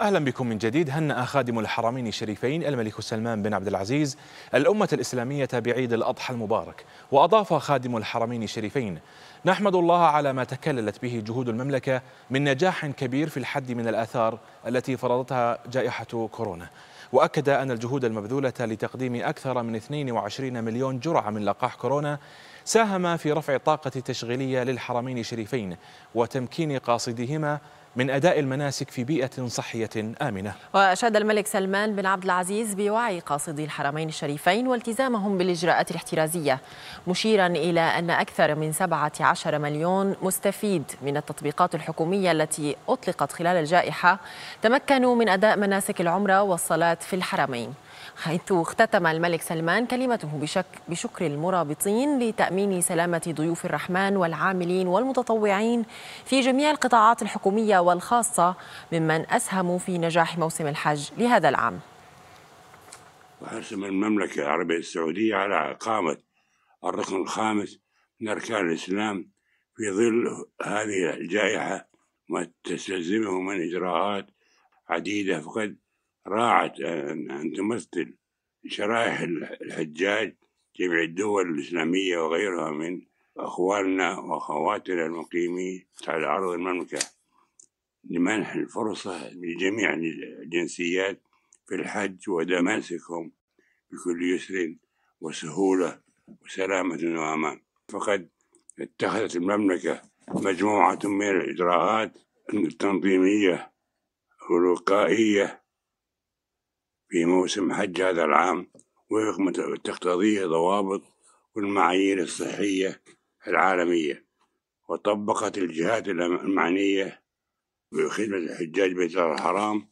أهلا بكم من جديد هنأ خادم الحرمين الشريفين الملك سلمان بن عبد العزيز الأمة الإسلامية بعيد الأضحى المبارك وأضاف خادم الحرمين الشريفين نحمد الله على ما تكللت به جهود المملكة من نجاح كبير في الحد من الآثار التي فرضتها جائحة كورونا وأكد أن الجهود المبذولة لتقديم أكثر من 22 مليون جرعة من لقاح كورونا ساهم في رفع الطاقة التشغيلية للحرمين الشريفين وتمكين قاصديهما من أداء المناسك في بيئة صحية آمنة وأشاد الملك سلمان بن عبد العزيز بوعي قاصدي الحرمين الشريفين والتزامهم بالإجراءات الاحترازية مشيرا إلى أن أكثر من 17 مليون مستفيد من التطبيقات الحكومية التي أطلقت خلال الجائحة تمكنوا من أداء مناسك العمرة والصلاة في الحرمين حيث اختتم الملك سلمان كلمته بشك بشكر المرابطين لتأمين سلامة ضيوف الرحمن والعاملين والمتطوعين في جميع القطاعات الحكومية والخاصة ممن أسهموا في نجاح موسم الحج لهذا العام وأرسم المملكة العربية السعودية على إقامة الركن الخامس من أركان الإسلام في ظل هذه الجائحة ما تستلزمه من إجراءات عديدة فقد راعت أن تمثل شرائح الحجاج جميع الدول الإسلامية وغيرها من أخواننا وأخواتنا المقيمين على أرض المملكة لمنح الفرصة لجميع الجنسيات في الحج ودماسكهم بكل يسر وسهولة وسلامة وأمان فقد اتخذت المملكة مجموعة من الإجراءات التنظيمية والوقائية في موسم حج هذا العام وفق ما تقتضيه ضوابط والمعايير الصحية العالمية وطبقت الجهات المعنية بخدمة الحجاج بيت الحرام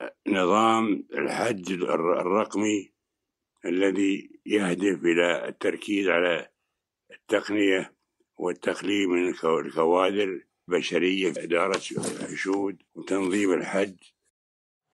آه، نظام الحج الرقمي الذي يهدف إلى التركيز على التقنية والتقليل من الكوادر البشرية في إدارة الحشود وتنظيم الحج